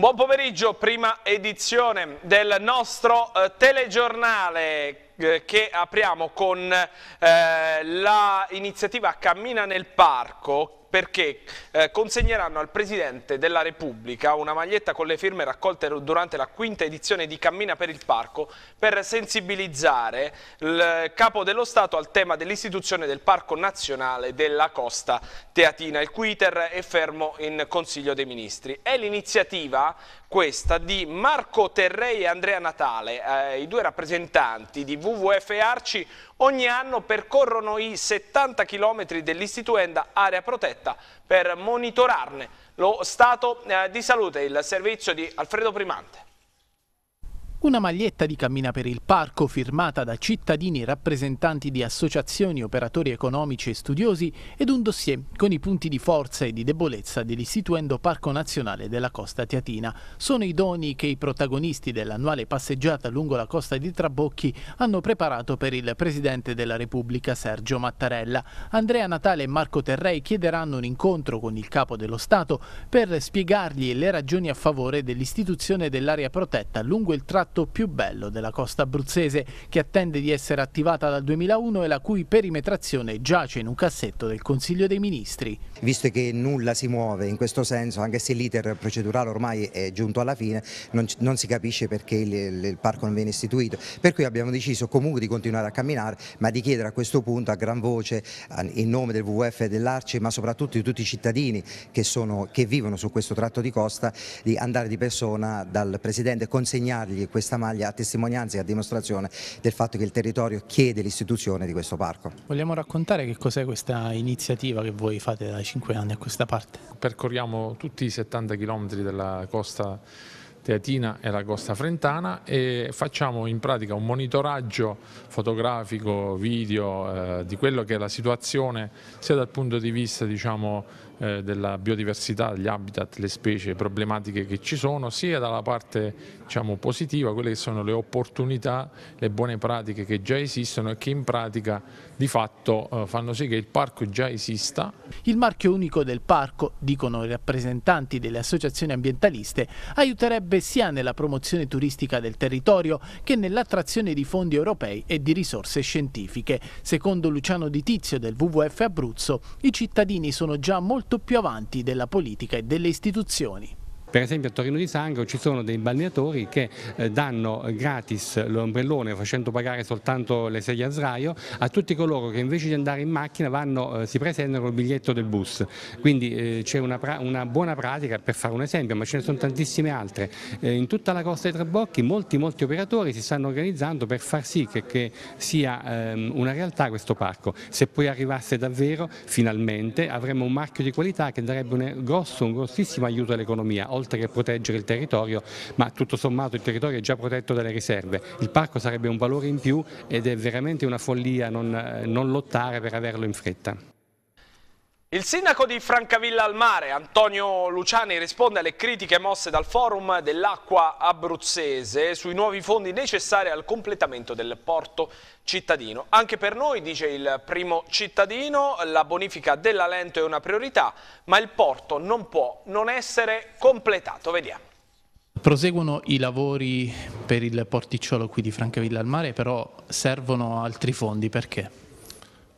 Un buon pomeriggio, prima edizione del nostro eh, telegiornale eh, che apriamo con eh, l'iniziativa Cammina nel Parco perché eh, consegneranno al Presidente della Repubblica una maglietta con le firme raccolte durante la quinta edizione di Cammina per il Parco per sensibilizzare il Capo dello Stato al tema dell'istituzione del Parco Nazionale della Costa Teatina, il cui iter è fermo in Consiglio dei Ministri. È l'iniziativa questa di Marco Terrei e Andrea Natale, eh, i due rappresentanti di WWF e Arci, ogni anno percorrono i 70 km dell'istituenda area protetta per monitorarne lo stato eh, di salute, il servizio di Alfredo Primante. Una maglietta di Cammina per il Parco firmata da cittadini rappresentanti di associazioni, operatori economici e studiosi ed un dossier con i punti di forza e di debolezza dell'istituendo Parco Nazionale della Costa Teatina. Sono i doni che i protagonisti dell'annuale passeggiata lungo la costa di Trabocchi hanno preparato per il Presidente della Repubblica Sergio Mattarella. Andrea Natale e Marco Terrei chiederanno un incontro con il Capo dello Stato per spiegargli le ragioni a favore dell'istituzione dell'area protetta lungo il tratto tratto più bello della costa abruzzese che attende di essere attivata dal 2001 e la cui perimetrazione giace in un cassetto del Consiglio dei Ministri. Visto che nulla si muove in questo senso, anche se l'iter procedurale ormai è giunto alla fine, non, non si capisce perché il, il parco non viene istituito. Per cui abbiamo deciso comunque di continuare a camminare, ma di chiedere a questo punto a gran voce, in nome del WWF e dell'Arce, ma soprattutto di tutti i cittadini che, sono, che vivono su questo tratto di costa, di andare di persona dal Presidente e consegnargli questo questa maglia a testimonianza e a dimostrazione del fatto che il territorio chiede l'istituzione di questo parco. Vogliamo raccontare che cos'è questa iniziativa che voi fate da 5 anni a questa parte? Percorriamo tutti i 70 km della costa teatina e la costa frentana e facciamo in pratica un monitoraggio fotografico, video eh, di quello che è la situazione sia dal punto di vista diciamo, eh, della biodiversità, gli habitat, le specie, problematiche che ci sono, sia dalla parte diciamo, positiva, quelle che sono le opportunità, le buone pratiche che già esistono e che in pratica di fatto eh, fanno sì che il parco già esista. Il marchio unico del parco, dicono i rappresentanti delle associazioni ambientaliste, aiuterebbe sia nella promozione turistica del territorio che nell'attrazione di fondi europei e di risorse scientifiche. Secondo Luciano Di Tizio del WWF Abruzzo, i cittadini sono già molto molto più avanti della politica e delle istituzioni. Per esempio a Torino di Sangro ci sono dei balneatori che eh, danno gratis l'ombrellone facendo pagare soltanto le sedie a sdraio a tutti coloro che invece di andare in macchina vanno, eh, si presentano col biglietto del bus. Quindi eh, c'è una, una, buona pratica per fare un esempio, ma ce ne sono tantissime altre. in tutta la costa dei Trabocchi molti, molti operatori si stanno organizzando per far sì che, che sia ehm, una realtà questo parco. Se poi arrivasse davvero, finalmente, avremmo un marchio di qualità che darebbe un grosso, un grossissimo aiuto all'economia oltre che proteggere il territorio, ma tutto sommato il territorio è già protetto dalle riserve. Il parco sarebbe un valore in più ed è veramente una follia non, eh, non lottare per averlo in fretta. Il sindaco di Francavilla al Mare, Antonio Luciani, risponde alle critiche mosse dal forum dell'acqua abruzzese sui nuovi fondi necessari al completamento del porto cittadino. Anche per noi, dice il primo cittadino, la bonifica della Lento è una priorità, ma il porto non può non essere completato. Vediamo. Proseguono i lavori per il porticciolo qui di Francavilla al Mare, però servono altri fondi perché?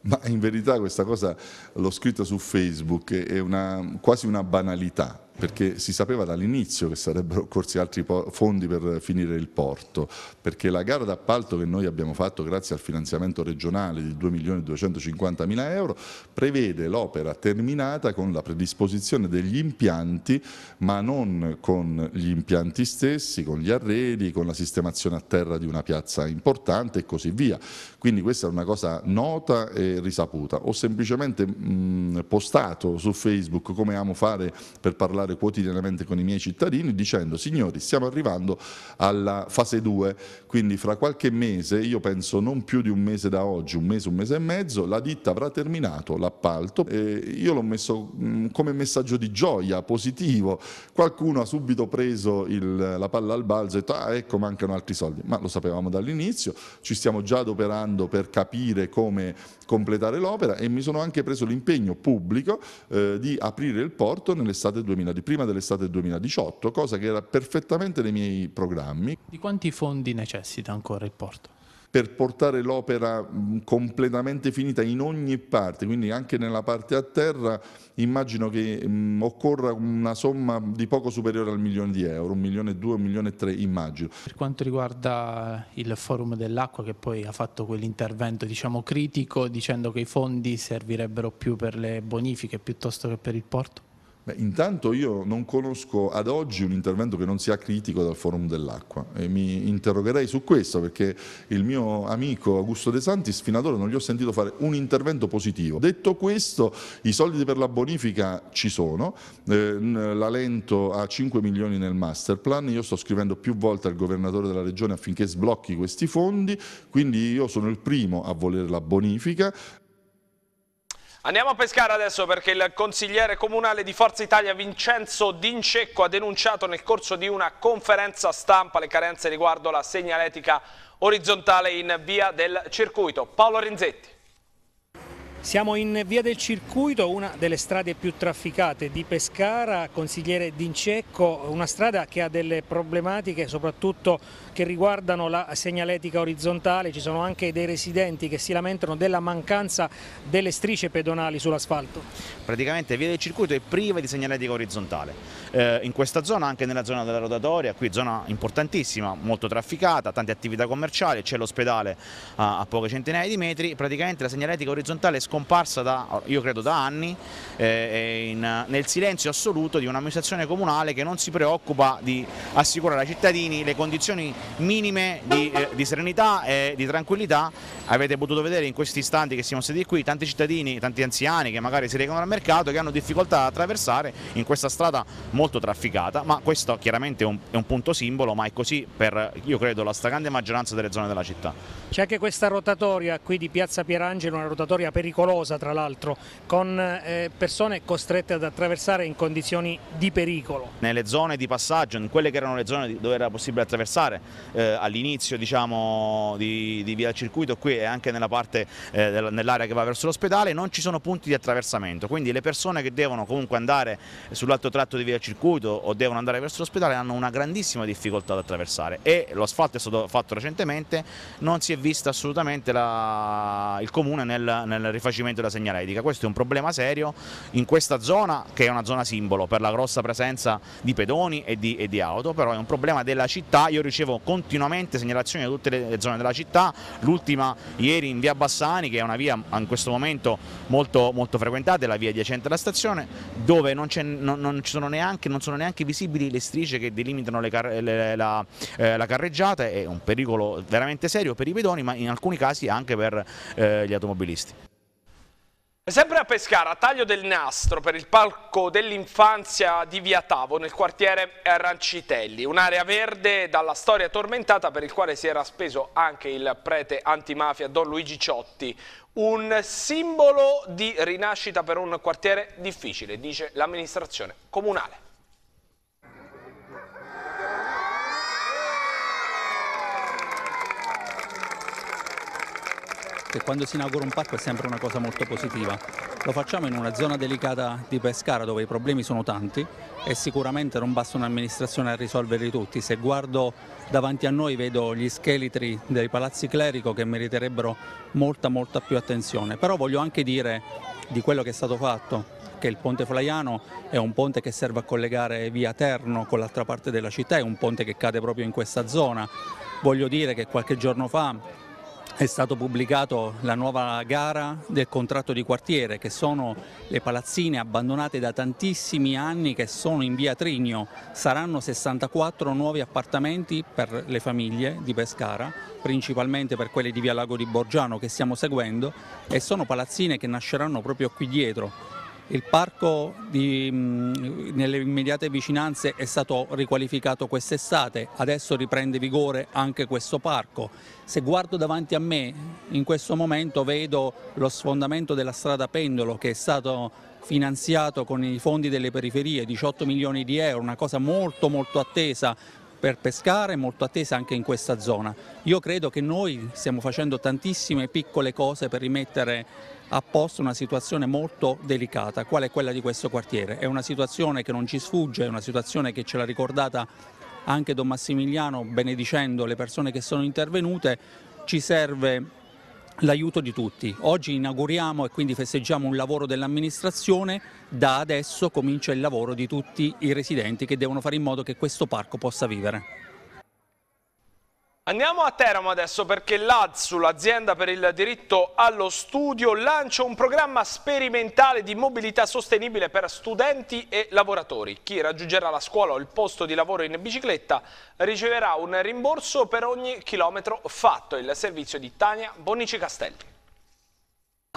ma in verità questa cosa l'ho scritta su Facebook, è una, quasi una banalità, perché si sapeva dall'inizio che sarebbero corsi altri fondi per finire il porto, perché la gara d'appalto che noi abbiamo fatto grazie al finanziamento regionale di 2.250.000 euro prevede l'opera terminata con la predisposizione degli impianti, ma non con gli impianti stessi, con gli arredi, con la sistemazione a terra di una piazza importante e così via. Quindi questa è una cosa nota e risaputa. Ho semplicemente mh, postato su Facebook come amo fare per parlare parlare quotidianamente con i miei cittadini dicendo signori stiamo arrivando alla fase 2, quindi fra qualche mese, io penso non più di un mese da oggi, un mese, un mese e mezzo, la ditta avrà terminato l'appalto e io l'ho messo mm, come messaggio di gioia, positivo, qualcuno ha subito preso il, la palla al balzo e detto ah ecco mancano altri soldi, ma lo sapevamo dall'inizio, ci stiamo già adoperando per capire come completare l'opera e mi sono anche preso l'impegno pubblico eh, di aprire il porto nell'estate 2019 miliardi prima dell'estate 2018, cosa che era perfettamente nei miei programmi. Di quanti fondi necessita ancora il porto? per portare l'opera mm, completamente finita in ogni parte, quindi anche nella parte a terra, immagino che mh, mm, occorra una somma di poco superiore al milione di euro, un milione e due, un milione e tre, immagino. Per quanto riguarda il forum dell'acqua che poi ha fatto quell'intervento diciamo, critico dicendo che i fondi servirebbero più per le bonifiche piuttosto che per il porto? Beh, intanto io non conosco ad oggi un intervento che non sia critico dal Forum dell'Acqua e mi interrogherei su questo perché il mio amico Augusto De Santis fino ad ora non gli ho sentito fare un intervento positivo. Detto questo, i soldi per la bonifica ci sono, eh, la Lento ha 5 milioni nel masterplan, io sto scrivendo più volte al governatore della regione affinché sblocchi questi fondi, quindi io sono il primo a volere la bonifica, Andiamo a pescare adesso perché il consigliere comunale di Forza Italia Vincenzo D'Incecco ha denunciato nel corso di una conferenza stampa le carenze riguardo la segnaletica orizzontale in via del circuito. Paolo Rinzetti. Siamo in via del circuito, una delle strade più trafficate di Pescara, consigliere D'Incecco, una strada che ha delle problematiche soprattutto che riguardano la segnaletica orizzontale, ci sono anche dei residenti che si lamentano della mancanza delle strisce pedonali sull'asfalto. Praticamente via del circuito è priva di segnaletica orizzontale, eh, in questa zona anche nella zona della rotatoria, qui zona importantissima, molto trafficata, tante attività commerciali, c'è l'ospedale a, a poche centinaia di metri, praticamente la segnaletica orizzontale è scomparsa da, io credo da anni, eh, in, nel silenzio assoluto di un'amministrazione comunale che non si preoccupa di assicurare ai cittadini le condizioni minime di, eh, di serenità e di tranquillità. Avete potuto vedere in questi istanti che siamo stati qui tanti cittadini, tanti anziani che magari si recano al mercato che hanno difficoltà ad attraversare in questa strada molto trafficata, ma questo chiaramente è un, è un punto simbolo, ma è così per, io credo, la stragrande maggioranza delle zone della città. C'è anche questa rotatoria qui di Piazza Pierangelo, una rotatoria pericolosa pericolosa tra l'altro, con eh, persone costrette ad attraversare in condizioni di pericolo. Nelle zone di passaggio, in quelle che erano le zone dove era possibile attraversare eh, all'inizio diciamo, di, di, via circuito qui e anche nella parte eh, nell'area che va verso l'ospedale non ci sono punti di attraversamento, quindi le persone che devono comunque andare sull'alto tratto di via circuito o devono andare verso l'ospedale hanno una grandissima difficoltà ad attraversare e l'asfalto è stato fatto recentemente, non si è vista assolutamente la, il comune nel, nel rifacimento rifacimento della segnaletica. Questo è un problema serio in questa zona che è una zona simbolo per la grossa presenza di pedoni e di, e di auto, però è un problema della città, io ricevo continuamente segnalazioni da tutte le zone della città, l'ultima ieri in via Bassani che è una via in questo momento molto, molto frequentata, è la via adiacente alla stazione, dove non, non, non, sono, neanche, non sono, neanche, visibili le strisce che delimitano le car le, la, eh, la, carreggiata, è un pericolo veramente serio per i pedoni ma in alcuni casi anche per eh, gli automobilisti. Sempre a Pescara, a taglio del nastro per il palco dell'infanzia di Via Tavo nel quartiere Arancitelli, un'area verde dalla storia tormentata per il quale si era speso anche il prete antimafia Don Luigi Ciotti, un simbolo di rinascita per un quartiere difficile, dice l'amministrazione comunale. che quando si inaugura un parco è sempre una cosa molto positiva. Lo facciamo in una zona delicata di Pescara dove i problemi sono tanti e sicuramente non basta un'amministrazione a risolverli tutti. Se guardo davanti a noi vedo gli scheletri dei palazzi clerico che meriterebbero molta molta più attenzione. Però voglio anche dire di quello che è stato fatto che il ponte Flaiano è un ponte che serve a collegare via Terno con l'altra parte della città, è un ponte che cade proprio in questa zona. Voglio dire che qualche giorno fa è stato pubblicato la nuova gara del contratto di quartiere che sono le palazzine abbandonate da tantissimi anni che sono in via Trigno. Saranno 64 nuovi appartamenti per le famiglie di Pescara, principalmente per quelle di via Lago di Borgiano che stiamo seguendo e sono palazzine che nasceranno proprio qui dietro il parco di, nelle immediate vicinanze è stato riqualificato quest'estate, adesso riprende vigore anche questo parco. Se guardo davanti a me in questo momento vedo lo sfondamento della strada Pendolo che è stato finanziato con i fondi delle periferie, 18 milioni di euro, una cosa molto molto attesa per pescare, molto attesa anche in questa zona. Io credo che noi stiamo facendo tantissime piccole cose per rimettere a posto una situazione molto delicata, qual è quella di questo quartiere. È una situazione che non ci sfugge, è una situazione che ce l'ha ricordata anche Don Massimiliano benedicendo le persone che sono intervenute, ci serve l'aiuto di tutti. Oggi inauguriamo e quindi festeggiamo un lavoro dell'amministrazione, da adesso comincia il lavoro di tutti i residenti che devono fare in modo che questo parco possa vivere. Andiamo a Teramo adesso perché l'ADSU, l'azienda per il diritto allo studio, lancia un programma sperimentale di mobilità sostenibile per studenti e lavoratori. Chi raggiungerà la scuola o il posto di lavoro in bicicletta riceverà un rimborso per ogni chilometro fatto. Il servizio di Tania Bonici Castelli.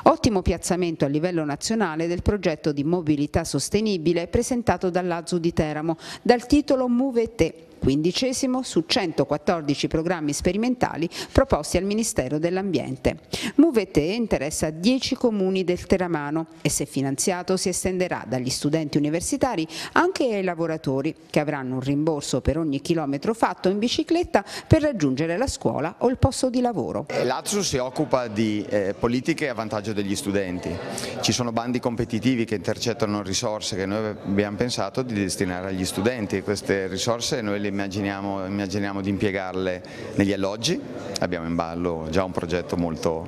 Ottimo piazzamento a livello nazionale del progetto di mobilità sostenibile presentato dall'Azu di Teramo, dal titolo Move Te, quindicesimo su 114 programmi sperimentali proposti al Ministero dell'Ambiente. MUVT interessa 10 comuni del Teramano e se finanziato si estenderà dagli studenti universitari anche ai lavoratori che avranno un rimborso per ogni chilometro fatto in bicicletta per raggiungere la scuola o il posto di lavoro. Eh, L'ATSU si occupa di eh, politiche a vantaggio degli studenti. Ci sono bandi competitivi che intercettano risorse che noi abbiamo pensato di destinare agli studenti e queste risorse noi le immaginiamo, immaginiamo di impiegarle negli alloggi, abbiamo in ballo già un progetto molto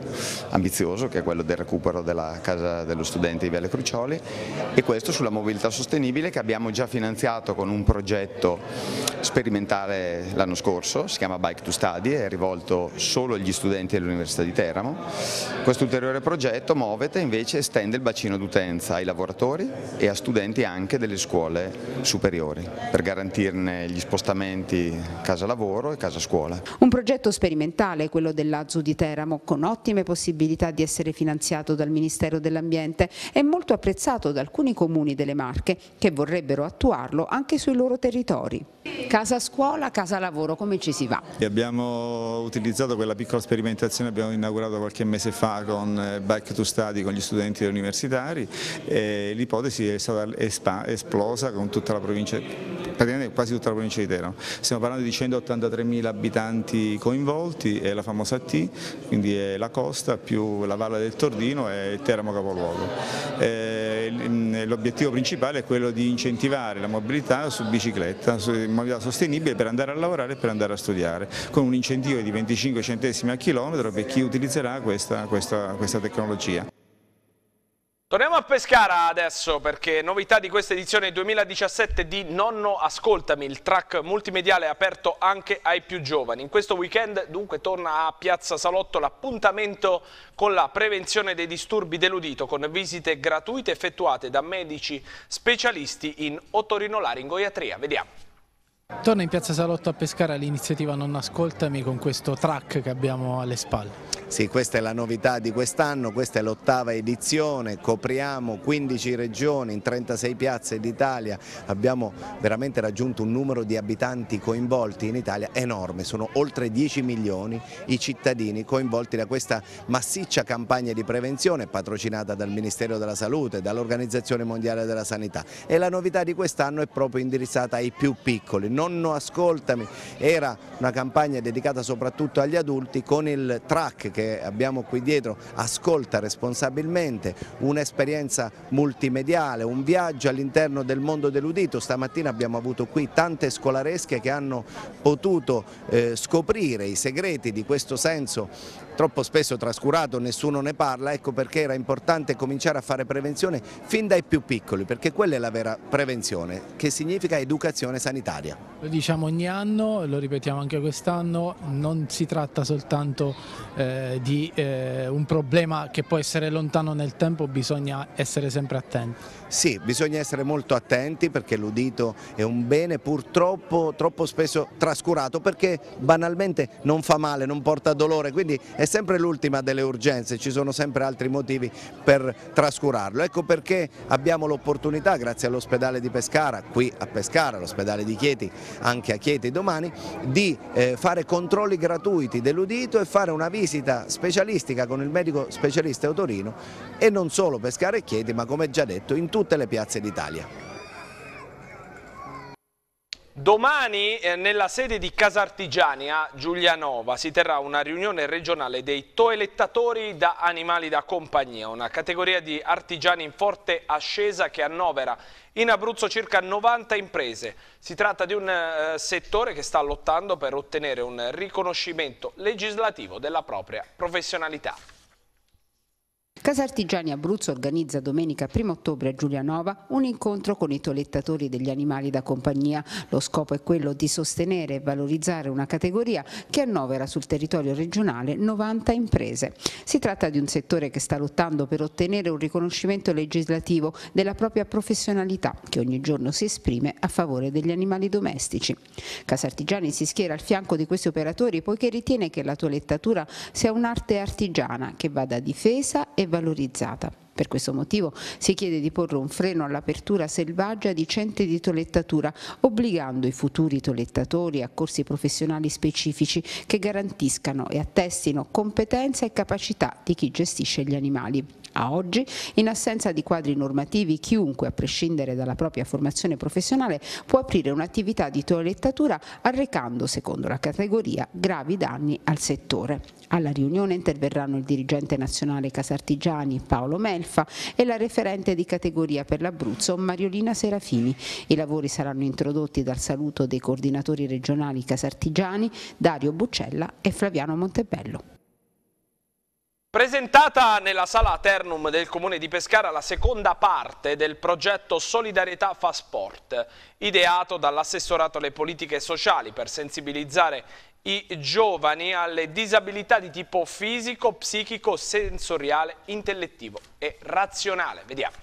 ambizioso che è quello del recupero della casa dello studente di Viale Crucioli e questo sulla mobilità sostenibile che abbiamo già finanziato con un progetto sperimentale l'anno scorso, si chiama Bike to Study, è rivolto solo agli studenti dell'Università di Teramo. Questo ulteriore progetto Movete invece estende il bacino d'utenza ai lavoratori e a studenti anche delle scuole superiori per garantirne gli spostamenti appartamenti casa lavoro e casa scuola. Un progetto sperimentale quello dell'Azzu di Teramo con ottime possibilità di essere finanziato dal Ministero dell'Ambiente e molto apprezzato da alcuni comuni delle Marche che vorrebbero attuarlo anche sui loro territori. Casa scuola, casa lavoro, come ci si va? E abbiamo utilizzato quella piccola sperimentazione che abbiamo inaugurato qualche mese fa con eh, Bike to Study con gli studenti universitari e l'ipotesi è stata esplosa con tutta la provincia praticamente quasi tutta la provincia di Teramo. Stiamo parlando di 183.000 abitanti coinvolti, è la famosa T, quindi è la costa più la valle del Tordino e Teramo capoluogo. Eh, mm, l'obiettivo principale è quello di incentivare la mobilità su bicicletta, su mobilità sostenibile per andare a lavorare e per andare a studiare, con un incentivo di 25 centesimi al chilometro per chi utilizzerà questa, questa, questa tecnologia. Torniamo a Pescara adesso perché novità di questa edizione 2017 di Nonno Ascoltami, il track multimediale aperto anche ai più giovani. In questo weekend dunque torna a Piazza Salotto l'appuntamento con la prevenzione dei disturbi dell'udito con visite gratuite effettuate da medici specialisti in otorinolaringoiatria. Vediamo. Torna in Piazza Salotto a Pescara l'iniziativa Nonno Ascoltami con questo track che abbiamo alle spalle. Sì, questa è la novità di quest'anno, questa è l'ottava edizione, copriamo 15 regioni in 36 piazze d'Italia, abbiamo veramente raggiunto un numero di abitanti coinvolti in Italia enorme, sono oltre 10 milioni i cittadini coinvolti da questa massiccia campagna di prevenzione patrocinata dal Ministero della Salute, dall'Organizzazione Mondiale della Sanità e la novità di quest'anno è proprio indirizzata ai più piccoli, Nonno Ascoltami era una campagna dedicata soprattutto agli adulti con il track che abbiamo qui dietro ascolta responsabilmente, un'esperienza multimediale, un viaggio all'interno del mondo dell'udito, stamattina abbiamo avuto qui tante scolaresche che hanno potuto eh, scoprire i segreti di questo senso troppo spesso trascurato, nessuno ne parla, ecco perché era importante cominciare a fare prevenzione fin dai più piccoli, perché quella è la vera prevenzione, che significa educazione sanitaria. Lo diciamo ogni anno, lo ripetiamo anche quest'anno, non si tratta soltanto eh, di eh, un problema che può essere lontano nel tempo, bisogna essere sempre attenti. Sì, bisogna essere molto attenti perché l'udito è un bene purtroppo troppo spesso trascurato perché banalmente non fa male, non porta dolore, quindi è è sempre l'ultima delle urgenze, ci sono sempre altri motivi per trascurarlo. Ecco perché abbiamo l'opportunità, grazie all'ospedale di Pescara, qui a Pescara, l'ospedale di Chieti, anche a Chieti domani, di eh, fare controlli gratuiti dell'udito e fare una visita specialistica con il medico specialista Eutorino e non solo Pescara e Chieti, ma come già detto in tutte le piazze d'Italia. Domani eh, nella sede di Casartigiani a Giulianova si terrà una riunione regionale dei toelettatori da animali da compagnia, una categoria di artigiani in forte ascesa che annovera in Abruzzo circa 90 imprese. Si tratta di un eh, settore che sta lottando per ottenere un riconoscimento legislativo della propria professionalità. Casartigiani Abruzzo organizza domenica 1 ottobre a Giulianova un incontro con i tolettatori degli animali da compagnia. Lo scopo è quello di sostenere e valorizzare una categoria che annovera sul territorio regionale 90 imprese. Si tratta di un settore che sta lottando per ottenere un riconoscimento legislativo della propria professionalità che ogni giorno si esprime a favore degli animali domestici. Casartigiani si schiera al fianco di questi operatori poiché ritiene che la tolettatura sia un'arte artigiana che va da difesa e va valorizzata. Per questo motivo si chiede di porre un freno all'apertura selvaggia di centri di tolettatura, obbligando i futuri tolettatori a corsi professionali specifici che garantiscano e attestino competenza e capacità di chi gestisce gli animali. A oggi, in assenza di quadri normativi, chiunque, a prescindere dalla propria formazione professionale, può aprire un'attività di toilettatura arrecando, secondo la categoria, gravi danni al settore. Alla riunione interverranno il dirigente nazionale Casartigiani Paolo Melfa e la referente di categoria per l'Abruzzo Mariolina Serafini. I lavori saranno introdotti dal saluto dei coordinatori regionali casartigiani Dario Buccella e Flaviano Montebello. Presentata nella sala Aternum del Comune di Pescara la seconda parte del progetto Solidarietà fa Sport, ideato dall'assessorato alle politiche sociali per sensibilizzare i giovani alle disabilità di tipo fisico, psichico, sensoriale, intellettivo e razionale. Vediamo.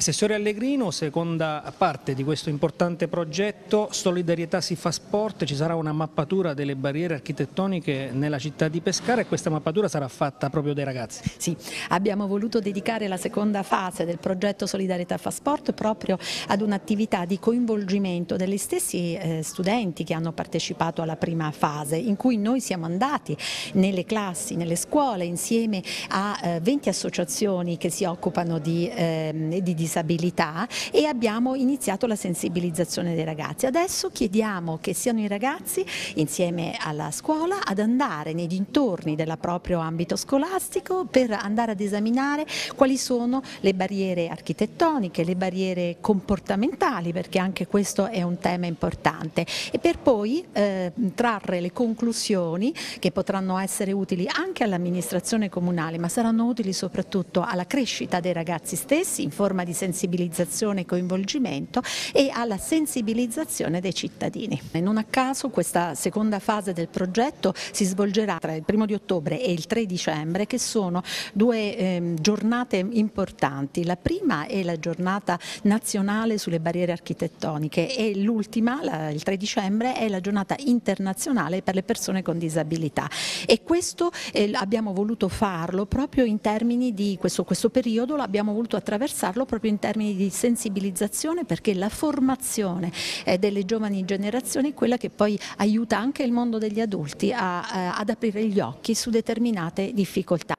Assessore Allegrino, seconda parte di questo importante progetto, Solidarietà si fa sport, ci sarà una mappatura delle barriere architettoniche nella città di Pescara e questa mappatura sarà fatta proprio dai ragazzi. Sì, abbiamo voluto dedicare la seconda fase del progetto Solidarietà fa sport proprio ad un'attività di coinvolgimento degli stessi eh, studenti che hanno partecipato alla prima fase in cui noi siamo andati nelle classi, nelle scuole insieme a 20 eh, associazioni che si occupano di, eh, di disabilità e abbiamo iniziato la sensibilizzazione dei ragazzi. Adesso chiediamo che siano i ragazzi insieme alla scuola ad andare nei dintorni del proprio ambito scolastico per andare ad esaminare quali sono le barriere architettoniche, le barriere comportamentali perché anche questo è un tema importante e per poi eh, trarre le conclusioni che potranno essere utili anche all'amministrazione comunale ma saranno utili soprattutto alla crescita dei ragazzi stessi in forma di sensibilizzazione e coinvolgimento e alla sensibilizzazione dei cittadini. Non a caso questa seconda fase del progetto si svolgerà tra il 1 di ottobre e il 3 dicembre che sono due eh, giornate importanti. La prima è la giornata nazionale sulle barriere architettoniche e l'ultima, il 3 dicembre, è la giornata internazionale per le persone con disabilità e questo eh, abbiamo voluto farlo proprio in termini di questo, questo periodo, l'abbiamo voluto attraversarlo proprio in termini di sensibilizzazione perché la formazione eh, delle giovani generazioni è quella che poi aiuta anche il mondo degli adulti a, eh, ad aprire gli occhi su determinate difficoltà.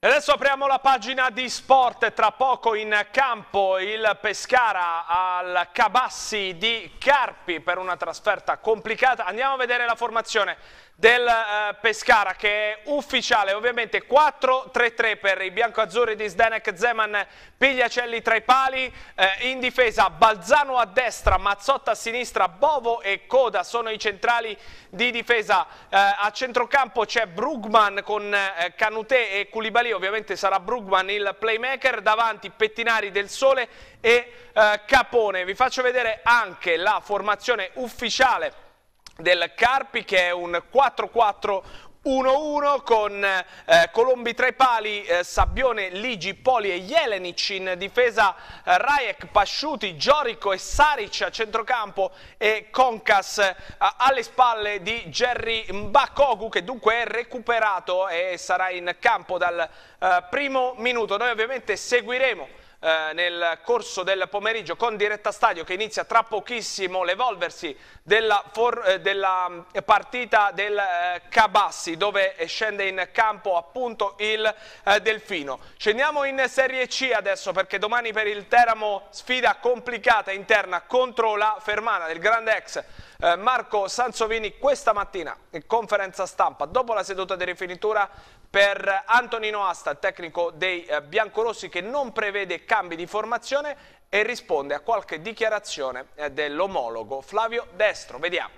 adesso apriamo la pagina di sport, tra poco in campo il Pescara al Cabassi di Carpi per una trasferta complicata. Andiamo a vedere la formazione del eh, Pescara che è ufficiale ovviamente 4-3-3 per i biancoazzurri di Zdenek Zeman Pigliacelli tra i pali eh, in difesa Balzano a destra Mazzotta a sinistra Bovo e Coda sono i centrali di difesa eh, a centrocampo c'è Brugman con eh, Canutè e Culibali ovviamente sarà Brugman il playmaker davanti Pettinari del Sole e eh, Capone vi faccio vedere anche la formazione ufficiale del Carpi che è un 4-4 1-1 con eh, Colombi tra i pali, eh, Sabbione, Ligi, Poli e Jelenic in difesa, eh, Rajek, Pasciuti, Giorico e Saric a centrocampo e Concas eh, alle spalle di Jerry Mbakogu che dunque è recuperato e sarà in campo dal eh, primo minuto. Noi ovviamente seguiremo eh, nel corso del pomeriggio con diretta stadio che inizia tra pochissimo l'evolversi della, eh, della, mm, partita del eh, Cabassi dove eh, scende in campo appunto il eh, Delfino. Scendiamo in Serie C adesso perché domani per il Teramo sfida complicata interna contro la Fermana del grande ex eh, Marco Sansovini questa mattina in conferenza stampa dopo la seduta di rifinitura per Antonino Asta, tecnico dei eh, biancorossi, che non prevede cambi di formazione e risponde a qualche dichiarazione eh, dell'omologo Flavio Destro. Vediamo.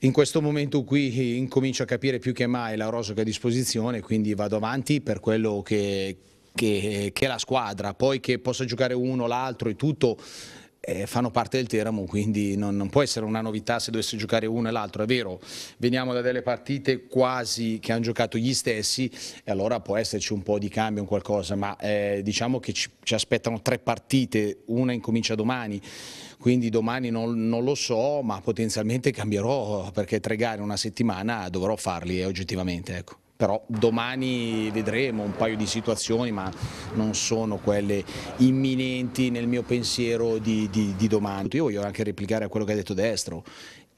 In questo momento qui eh, incomincio a capire più che mai la rosa che ho a disposizione, quindi vado avanti per quello che, che, che, è la squadra, poi che possa giocare uno, o l'altro e tutto eh, fanno parte del Teramo, quindi non, non, può essere una novità se dovesse giocare uno e l'altro, è vero, veniamo da delle partite quasi che hanno giocato gli stessi e allora può esserci un po' di cambio, un qualcosa, ma eh, diciamo che ci, ci aspettano tre partite, una incomincia domani quindi domani non, non, lo so, ma potenzialmente cambierò perché tre gare in una settimana dovrò farli eh, oggettivamente. Ecco però domani vedremo un paio di situazioni ma non sono quelle imminenti nel mio pensiero di, di, di domani. Io voglio anche replicare a quello che ha detto Destro,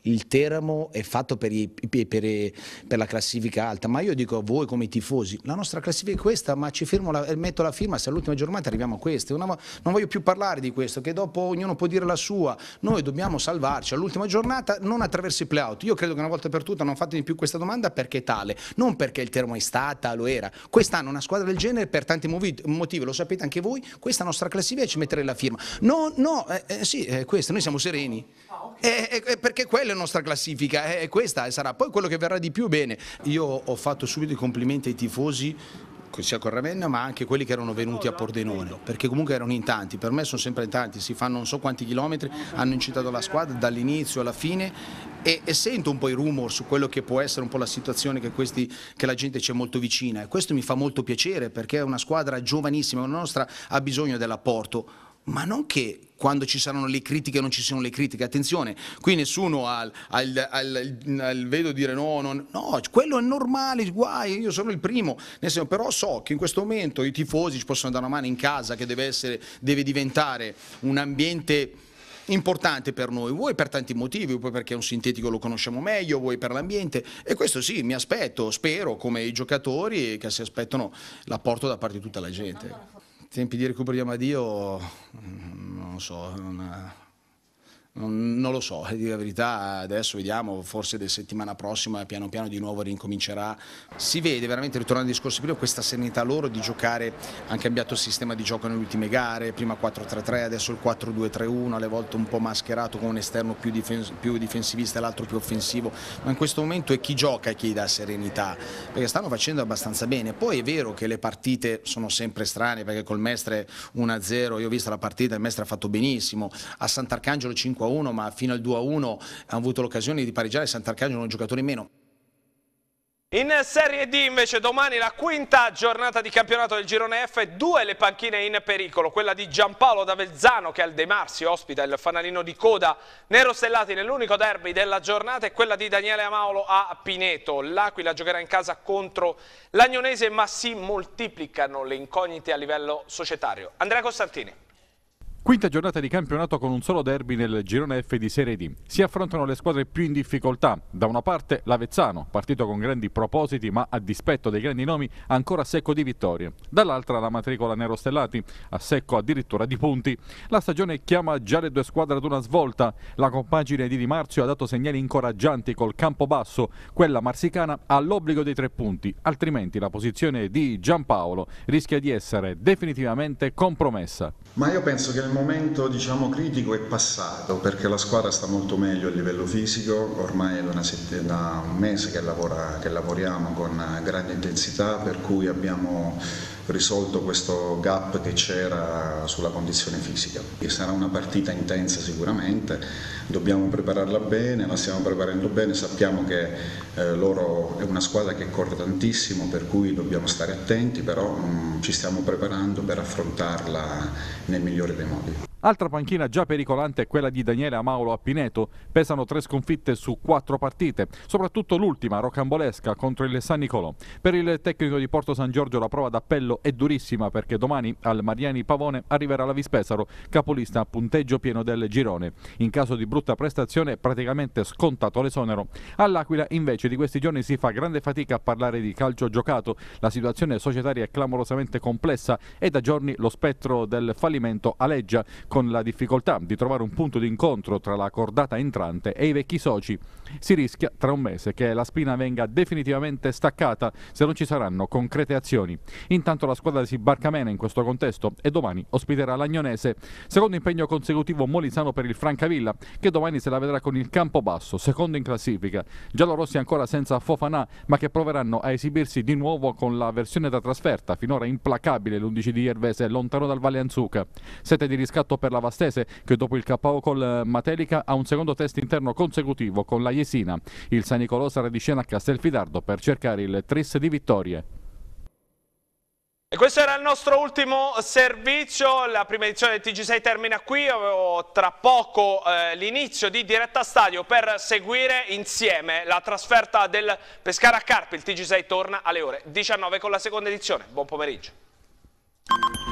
il Teramo è fatto per, i, per, per, la classifica alta, ma io dico a voi come tifosi, la nostra classifica è questa, ma ci fermo, la, metto la firma se all'ultima giornata arriviamo a questa, non voglio più parlare di questo, che dopo ognuno può dire la sua, noi dobbiamo salvarci all'ultima giornata non attraverso i playout, io credo che una volta per tutte non fatemi più questa domanda perché è tale, non perché il Teramo è stata, lo era, quest'anno una squadra del genere per tanti motivi, lo sapete anche voi, questa nostra classifica ci metterei la firma, no, no, eh, eh sì, è eh, questa, noi siamo sereni, ah, eh, eh, eh, perché quello la nostra classifica, eh, è questa e eh, sarà. Poi quello che verrà di più, bene. Io ho fatto subito i complimenti ai tifosi sia con Ravenna ma anche quelli che erano venuti a Pordenone perché comunque erano in tanti, per me sono sempre in tanti, si fanno non so quanti chilometri, hanno incitato la squadra dall'inizio alla fine e, e, sento un po' i rumor su quello che può essere un po' la situazione che, questi, che la gente c'è molto vicina e questo mi fa molto piacere perché è una squadra giovanissima, la nostra ha bisogno dell'apporto ma non che quando ci saranno le critiche o non ci sono le critiche, attenzione, qui nessuno al, al, al, al vedo dire no, no, no, quello è normale, guai, io sono il primo, senso, però so che in questo momento i tifosi ci possono dare una mano in casa che deve, essere, deve diventare un ambiente importante per noi, vuoi per tanti motivi, vuoi perché è un sintetico lo conosciamo meglio, vuoi per l'ambiente e questo sì, mi aspetto, spero come i giocatori che si aspettano l'apporto da parte di tutta la gente tempi di recupero di Amadio, mm, non so, una, non lo so, a eh, dire la verità, adesso vediamo, forse da settimana prossima piano piano di nuovo rincomincerà. Si vede veramente, ritornando al discorso prima, questa serenità loro di giocare, hanno cambiato il sistema di gioco nelle ultime gare, prima 4-3-3, adesso il 4-2-3-1, alle volte un po' mascherato con un esterno più, difens più difensivista e l'altro più offensivo, ma in questo momento è chi gioca e chi dà serenità, perché stanno facendo abbastanza bene. Poi è vero che le partite sono sempre strane, perché col Mestre 1-0, io ho visto la partita, il Mestre ha fatto benissimo, a Sant'Arcangelo 5 5 a 1, ma fino al 2 a 1 hanno avuto l'occasione di pareggiare Sant'Arcangelo un giocatore in meno. In Serie D invece domani la quinta giornata di campionato del Girone F, due le panchine in pericolo, quella di Giampaolo d'Avezzano che al De Marsi ospita il fanalino di coda Nero Stellati nell'unico derby della giornata e quella di Daniele Amaolo a Pineto. L'Aquila giocherà in casa contro l'Agnonese ma si moltiplicano le incognite a livello societario. Andrea Costantini. Quinta giornata di campionato con un solo derby nel girone F di Serie D. Si affrontano le squadre più in difficoltà. Da una parte l'Avezzano, partito con grandi propositi ma a dispetto dei grandi nomi ancora secco di vittorie. Dall'altra la matricola Nerostellati, a secco addirittura di punti. La stagione chiama già le due squadre ad una svolta. La compagine di Di Marzio ha dato segnali incoraggianti col campo basso. Quella marsicana ha l'obbligo dei tre punti, altrimenti la posizione di Giampaolo rischia di essere definitivamente compromessa. Ma io penso che il momento diciamo, critico è passato perché la squadra sta molto meglio a livello fisico, ormai è da, un mese che, lavora, che lavoriamo con grande intensità per cui abbiamo risolto questo gap che c'era sulla condizione fisica. Sarà una partita intensa sicuramente, dobbiamo prepararla bene, la stiamo preparando bene, sappiamo che eh, loro è una squadra che corre tantissimo, per cui dobbiamo stare attenti, però mh, mm, ci stiamo preparando per affrontarla nel migliore dei modi. Altra panchina già pericolante è quella di Daniele Amaulo a Pineto. Pesano tre sconfitte su quattro partite, soprattutto l'ultima, rocambolesca, contro il San Nicolò. Per il tecnico di Porto San Giorgio la prova d'appello è durissima perché domani al Mariani Pavone arriverà la Vispesaro, capolista a punteggio pieno del girone. In caso di brutta prestazione praticamente scontato l'esonero. All'Aquila invece di questi giorni si fa grande fatica a parlare di calcio giocato. La situazione societaria è clamorosamente complessa e da giorni lo spettro del fallimento aleggia con la difficoltà di trovare un punto di incontro tra la cordata entrante e i vecchi soci. Si rischia tra un mese che la spina venga definitivamente staccata se non ci saranno concrete azioni. Intanto la squadra si barcamena in questo contesto e domani ospiterà l'Agnonese, secondo impegno consecutivo Molisano per il Francavilla, che domani se la vedrà con il campo basso, secondo in classifica. Giallorossi ancora senza Fofanà, ma che proveranno a esibirsi di nuovo con la versione da trasferta, finora implacabile l'11 di Irvese, lontano dal Valle Anzuca. Sete di riscatto per la Vastese che dopo il KO col eh, Matelica ha un secondo test interno consecutivo con la Jesina. Il San Nicolò sarà di scena a Castelfidardo per cercare il tris di vittorie. E questo era il nostro ultimo servizio, la prima edizione del TG6 termina qui, avevo tra poco eh, l'inizio di Diretta Stadio per seguire insieme la trasferta del Pescara a Carpi, il TG6 torna alle ore 19 con la seconda edizione, buon pomeriggio.